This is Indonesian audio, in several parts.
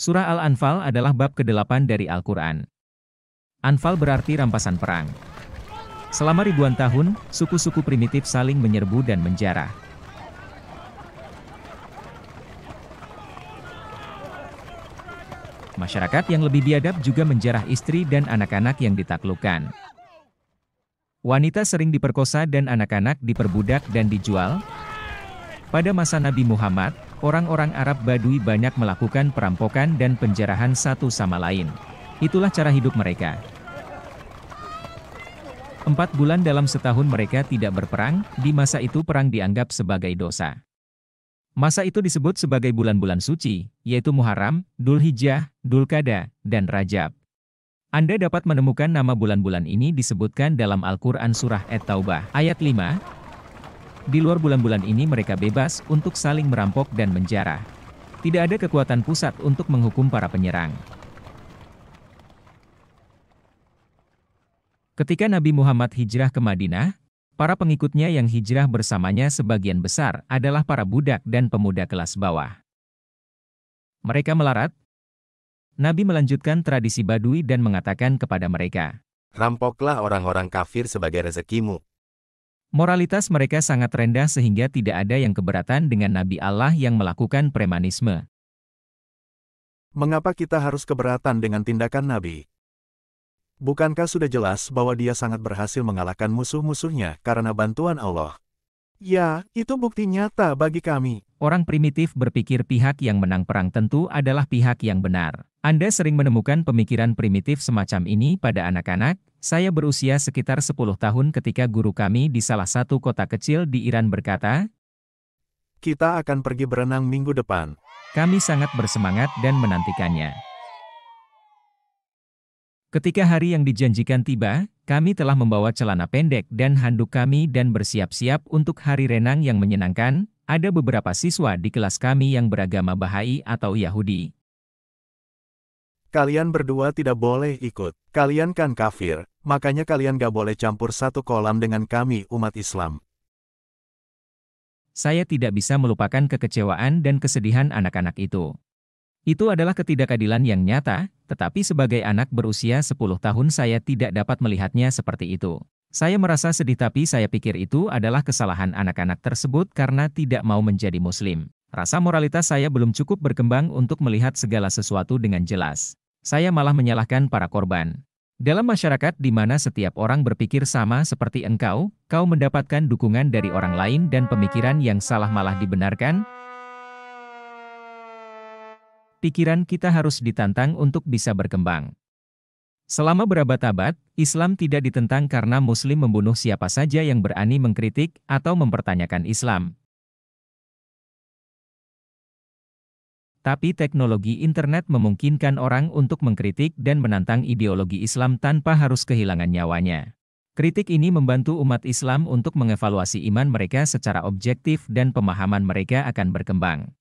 Surah Al-Anfal adalah bab ke-8 dari Al-Quran. Anfal berarti rampasan perang. Selama ribuan tahun, suku-suku primitif saling menyerbu dan menjarah. Masyarakat yang lebih biadab juga menjarah istri dan anak-anak yang ditaklukkan. Wanita sering diperkosa dan anak-anak diperbudak dan dijual. Pada masa Nabi Muhammad, orang-orang Arab Badui banyak melakukan perampokan dan penjarahan satu sama lain. Itulah cara hidup mereka. Empat bulan dalam setahun mereka tidak berperang, di masa itu perang dianggap sebagai dosa. Masa itu disebut sebagai bulan-bulan suci, yaitu Muharram, Dulhijjah, Dulkada, dan Rajab. Anda dapat menemukan nama bulan-bulan ini disebutkan dalam Al-Quran Surah At-Taubah, ayat 5, di luar bulan-bulan ini mereka bebas untuk saling merampok dan menjarah. Tidak ada kekuatan pusat untuk menghukum para penyerang. Ketika Nabi Muhammad hijrah ke Madinah, para pengikutnya yang hijrah bersamanya sebagian besar adalah para budak dan pemuda kelas bawah. Mereka melarat. Nabi melanjutkan tradisi Badui dan mengatakan kepada mereka, Rampoklah orang-orang kafir sebagai rezekimu, Moralitas mereka sangat rendah sehingga tidak ada yang keberatan dengan Nabi Allah yang melakukan premanisme. Mengapa kita harus keberatan dengan tindakan Nabi? Bukankah sudah jelas bahwa dia sangat berhasil mengalahkan musuh-musuhnya karena bantuan Allah? Ya, itu bukti nyata bagi kami. Orang primitif berpikir pihak yang menang perang tentu adalah pihak yang benar. Anda sering menemukan pemikiran primitif semacam ini pada anak-anak. Saya berusia sekitar 10 tahun ketika guru kami di salah satu kota kecil di Iran berkata, Kita akan pergi berenang minggu depan. Kami sangat bersemangat dan menantikannya. Ketika hari yang dijanjikan tiba, kami telah membawa celana pendek dan handuk kami dan bersiap-siap untuk hari renang yang menyenangkan. Ada beberapa siswa di kelas kami yang beragama Bahai atau Yahudi. Kalian berdua tidak boleh ikut. Kalian kan kafir, makanya kalian gak boleh campur satu kolam dengan kami umat Islam. Saya tidak bisa melupakan kekecewaan dan kesedihan anak-anak itu. Itu adalah ketidakadilan yang nyata, tetapi sebagai anak berusia 10 tahun saya tidak dapat melihatnya seperti itu. Saya merasa sedih tapi saya pikir itu adalah kesalahan anak-anak tersebut karena tidak mau menjadi muslim. Rasa moralitas saya belum cukup berkembang untuk melihat segala sesuatu dengan jelas. Saya malah menyalahkan para korban. Dalam masyarakat di mana setiap orang berpikir sama seperti engkau, kau mendapatkan dukungan dari orang lain dan pemikiran yang salah malah dibenarkan, pikiran kita harus ditantang untuk bisa berkembang. Selama berabad-abad, Islam tidak ditentang karena Muslim membunuh siapa saja yang berani mengkritik atau mempertanyakan Islam. Tapi teknologi internet memungkinkan orang untuk mengkritik dan menantang ideologi Islam tanpa harus kehilangan nyawanya. Kritik ini membantu umat Islam untuk mengevaluasi iman mereka secara objektif dan pemahaman mereka akan berkembang.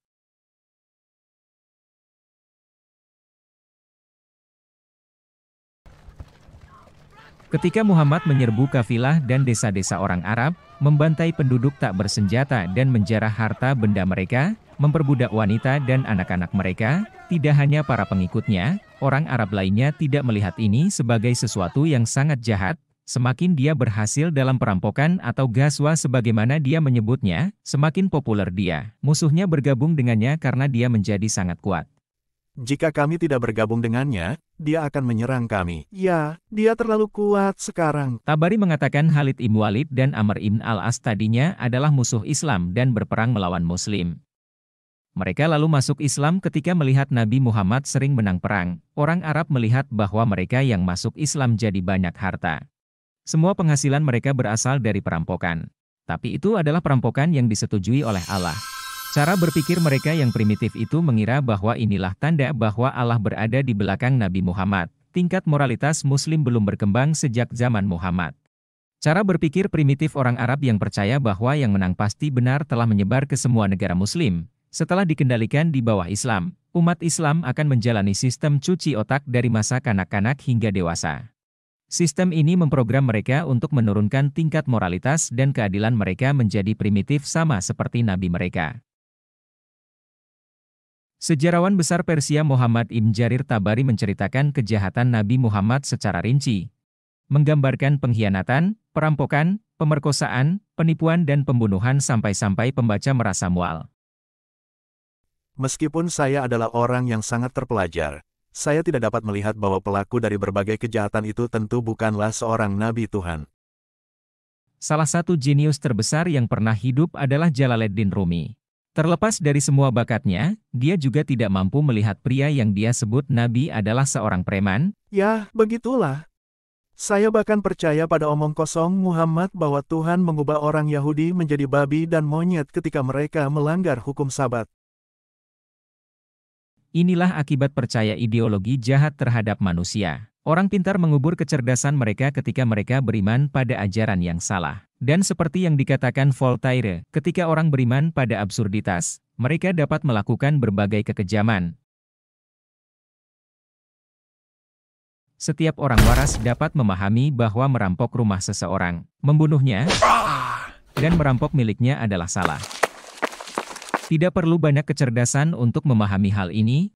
Ketika Muhammad menyerbu kafilah dan desa-desa orang Arab, membantai penduduk tak bersenjata dan menjarah harta benda mereka, memperbudak wanita dan anak-anak mereka, tidak hanya para pengikutnya, orang Arab lainnya tidak melihat ini sebagai sesuatu yang sangat jahat, semakin dia berhasil dalam perampokan atau gaswa sebagaimana dia menyebutnya, semakin populer dia. Musuhnya bergabung dengannya karena dia menjadi sangat kuat. Jika kami tidak bergabung dengannya, dia akan menyerang kami. Ya, dia terlalu kuat sekarang. Tabari mengatakan Khalid Ibn Walid dan Amr Ibn Al-As tadinya adalah musuh Islam dan berperang melawan Muslim. Mereka lalu masuk Islam ketika melihat Nabi Muhammad sering menang perang. Orang Arab melihat bahwa mereka yang masuk Islam jadi banyak harta. Semua penghasilan mereka berasal dari perampokan. Tapi itu adalah perampokan yang disetujui oleh Allah. Cara berpikir mereka yang primitif itu mengira bahwa inilah tanda bahwa Allah berada di belakang Nabi Muhammad. Tingkat moralitas Muslim belum berkembang sejak zaman Muhammad. Cara berpikir primitif orang Arab yang percaya bahwa yang menang pasti benar telah menyebar ke semua negara Muslim. Setelah dikendalikan di bawah Islam, umat Islam akan menjalani sistem cuci otak dari masa kanak-kanak hingga dewasa. Sistem ini memprogram mereka untuk menurunkan tingkat moralitas dan keadilan mereka menjadi primitif sama seperti nabi mereka. Sejarawan besar Persia Muhammad Ibn Jarir Tabari menceritakan kejahatan Nabi Muhammad secara rinci. Menggambarkan pengkhianatan, perampokan, pemerkosaan, penipuan dan pembunuhan sampai-sampai pembaca merasa mual. Meskipun saya adalah orang yang sangat terpelajar, saya tidak dapat melihat bahwa pelaku dari berbagai kejahatan itu tentu bukanlah seorang nabi Tuhan. Salah satu jenius terbesar yang pernah hidup adalah Jalaluddin Rumi. Terlepas dari semua bakatnya, dia juga tidak mampu melihat pria yang dia sebut Nabi adalah seorang preman. Ya, begitulah. Saya bahkan percaya pada omong kosong Muhammad bahwa Tuhan mengubah orang Yahudi menjadi babi dan monyet ketika mereka melanggar hukum sabat. Inilah akibat percaya ideologi jahat terhadap manusia. Orang pintar mengubur kecerdasan mereka ketika mereka beriman pada ajaran yang salah. Dan seperti yang dikatakan Voltaire, ketika orang beriman pada absurditas, mereka dapat melakukan berbagai kekejaman. Setiap orang waras dapat memahami bahwa merampok rumah seseorang, membunuhnya, dan merampok miliknya adalah salah. Tidak perlu banyak kecerdasan untuk memahami hal ini.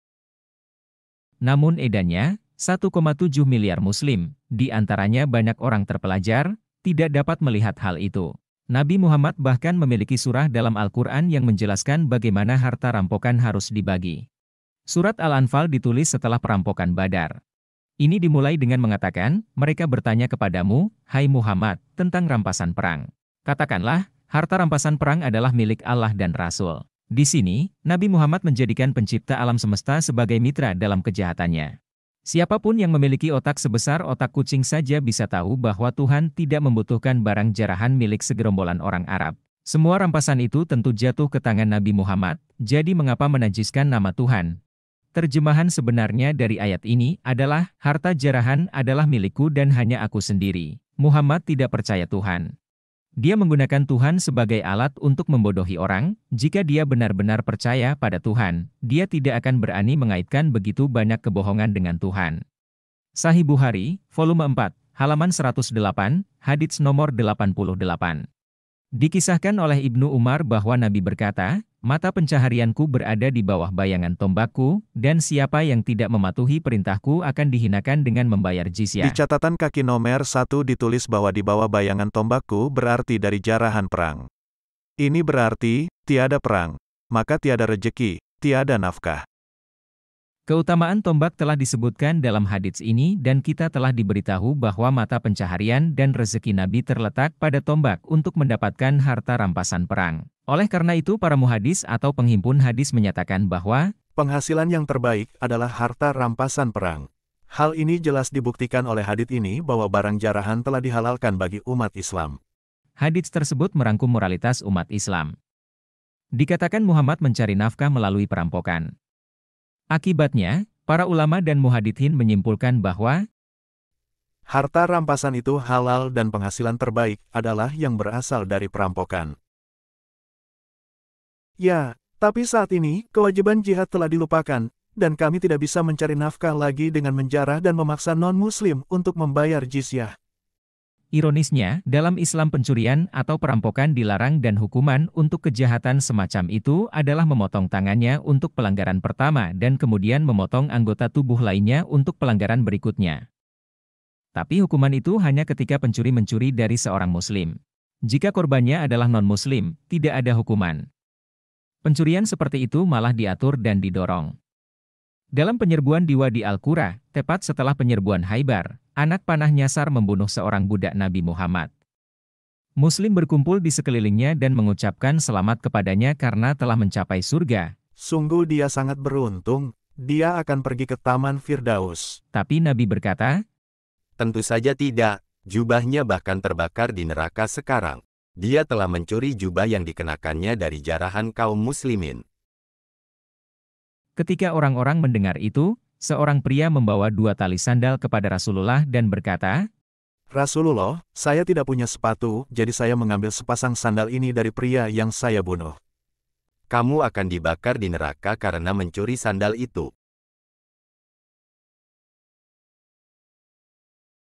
Namun edannya, 1,7 miliar muslim, di antaranya banyak orang terpelajar, tidak dapat melihat hal itu. Nabi Muhammad bahkan memiliki surah dalam Al-Quran yang menjelaskan bagaimana harta rampokan harus dibagi. Surat Al-Anfal ditulis setelah perampokan Badar. Ini dimulai dengan mengatakan, mereka bertanya kepadamu, Hai Muhammad, tentang rampasan perang. Katakanlah, harta rampasan perang adalah milik Allah dan Rasul. Di sini, Nabi Muhammad menjadikan pencipta alam semesta sebagai mitra dalam kejahatannya. Siapapun yang memiliki otak sebesar otak kucing saja bisa tahu bahwa Tuhan tidak membutuhkan barang jarahan milik segerombolan orang Arab. Semua rampasan itu tentu jatuh ke tangan Nabi Muhammad, jadi mengapa menajiskan nama Tuhan? Terjemahan sebenarnya dari ayat ini adalah, harta jarahan adalah milikku dan hanya aku sendiri. Muhammad tidak percaya Tuhan. Dia menggunakan Tuhan sebagai alat untuk membodohi orang. Jika dia benar-benar percaya pada Tuhan, dia tidak akan berani mengaitkan begitu banyak kebohongan dengan Tuhan. Sahih Bukhari, volume 4, halaman 108, hadits nomor 88. Dikisahkan oleh Ibnu Umar bahwa Nabi berkata, Mata pencaharianku berada di bawah bayangan tombakku, dan siapa yang tidak mematuhi perintahku akan dihinakan dengan membayar jizyah. Di catatan kaki nomer satu ditulis bahwa di bawah bayangan tombakku berarti dari jarahan perang. Ini berarti, tiada perang, maka tiada rejeki, tiada nafkah. Keutamaan tombak telah disebutkan dalam hadits ini dan kita telah diberitahu bahwa mata pencaharian dan rezeki Nabi terletak pada tombak untuk mendapatkan harta rampasan perang. Oleh karena itu para muhadis atau penghimpun hadis menyatakan bahwa penghasilan yang terbaik adalah harta rampasan perang. Hal ini jelas dibuktikan oleh hadits ini bahwa barang jarahan telah dihalalkan bagi umat Islam. Hadits tersebut merangkum moralitas umat Islam. Dikatakan Muhammad mencari nafkah melalui perampokan. Akibatnya, para ulama dan muhadithin menyimpulkan bahwa harta rampasan itu halal dan penghasilan terbaik adalah yang berasal dari perampokan. Ya, tapi saat ini kewajiban jihad telah dilupakan, dan kami tidak bisa mencari nafkah lagi dengan menjarah dan memaksa non-muslim untuk membayar jizyah. Ironisnya, dalam Islam pencurian atau perampokan dilarang dan hukuman untuk kejahatan semacam itu adalah memotong tangannya untuk pelanggaran pertama dan kemudian memotong anggota tubuh lainnya untuk pelanggaran berikutnya. Tapi hukuman itu hanya ketika pencuri mencuri dari seorang muslim. Jika korbannya adalah non-muslim, tidak ada hukuman. Pencurian seperti itu malah diatur dan didorong. Dalam penyerbuan di Wadi Al-Qura, tepat setelah penyerbuan Haibar, anak panah nyasar membunuh seorang budak Nabi Muhammad. Muslim berkumpul di sekelilingnya dan mengucapkan selamat kepadanya karena telah mencapai surga. Sungguh dia sangat beruntung, dia akan pergi ke Taman Firdaus. Tapi Nabi berkata, Tentu saja tidak, jubahnya bahkan terbakar di neraka sekarang. Dia telah mencuri jubah yang dikenakannya dari jarahan kaum muslimin. Ketika orang-orang mendengar itu, seorang pria membawa dua tali sandal kepada Rasulullah dan berkata, Rasulullah, saya tidak punya sepatu, jadi saya mengambil sepasang sandal ini dari pria yang saya bunuh. Kamu akan dibakar di neraka karena mencuri sandal itu.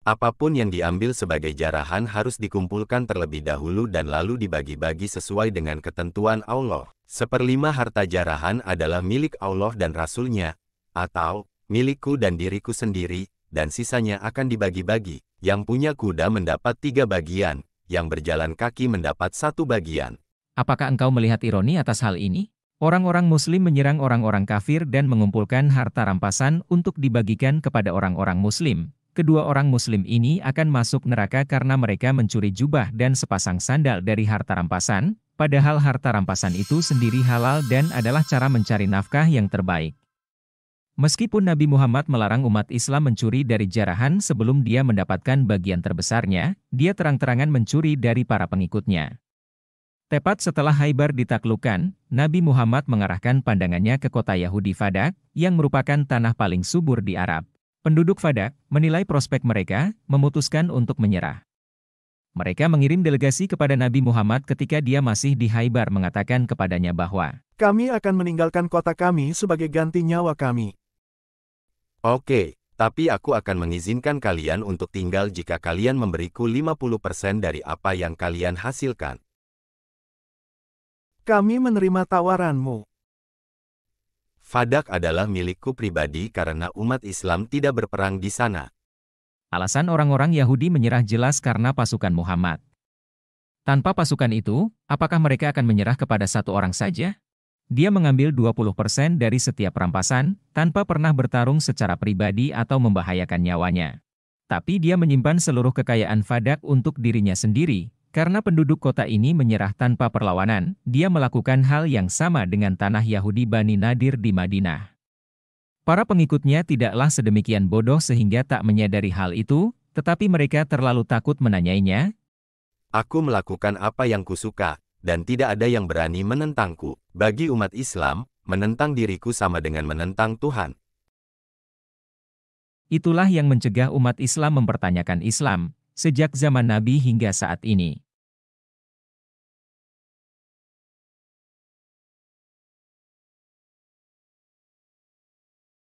Apapun yang diambil sebagai jarahan harus dikumpulkan terlebih dahulu dan lalu dibagi-bagi sesuai dengan ketentuan Allah. Seperlima harta jarahan adalah milik Allah dan Rasulnya, atau milikku dan diriku sendiri, dan sisanya akan dibagi-bagi. Yang punya kuda mendapat tiga bagian, yang berjalan kaki mendapat satu bagian. Apakah engkau melihat ironi atas hal ini? Orang-orang Muslim menyerang orang-orang kafir dan mengumpulkan harta rampasan untuk dibagikan kepada orang-orang Muslim. Kedua orang Muslim ini akan masuk neraka karena mereka mencuri jubah dan sepasang sandal dari harta rampasan, padahal harta rampasan itu sendiri halal dan adalah cara mencari nafkah yang terbaik. Meskipun Nabi Muhammad melarang umat Islam mencuri dari jarahan sebelum dia mendapatkan bagian terbesarnya, dia terang-terangan mencuri dari para pengikutnya. Tepat setelah Haibar ditaklukkan, Nabi Muhammad mengarahkan pandangannya ke kota Yahudi Fadak, yang merupakan tanah paling subur di Arab. Penduduk Fadak menilai prospek mereka, memutuskan untuk menyerah. Mereka mengirim delegasi kepada Nabi Muhammad ketika dia masih di Haibar mengatakan kepadanya bahwa, Kami akan meninggalkan kota kami sebagai ganti nyawa kami. Oke, tapi aku akan mengizinkan kalian untuk tinggal jika kalian memberiku 50% dari apa yang kalian hasilkan. Kami menerima tawaranmu. Fadak adalah milikku pribadi karena umat Islam tidak berperang di sana. Alasan orang-orang Yahudi menyerah jelas karena pasukan Muhammad. Tanpa pasukan itu, apakah mereka akan menyerah kepada satu orang saja? Dia mengambil 20% dari setiap rampasan, tanpa pernah bertarung secara pribadi atau membahayakan nyawanya. Tapi dia menyimpan seluruh kekayaan Fadak untuk dirinya sendiri, karena penduduk kota ini menyerah tanpa perlawanan, dia melakukan hal yang sama dengan tanah Yahudi Bani Nadir di Madinah. Para pengikutnya tidaklah sedemikian bodoh sehingga tak menyadari hal itu, tetapi mereka terlalu takut menanyainya. Aku melakukan apa yang kusuka, dan tidak ada yang berani menentangku. Bagi umat Islam, menentang diriku sama dengan menentang Tuhan. Itulah yang mencegah umat Islam mempertanyakan Islam, sejak zaman Nabi hingga saat ini.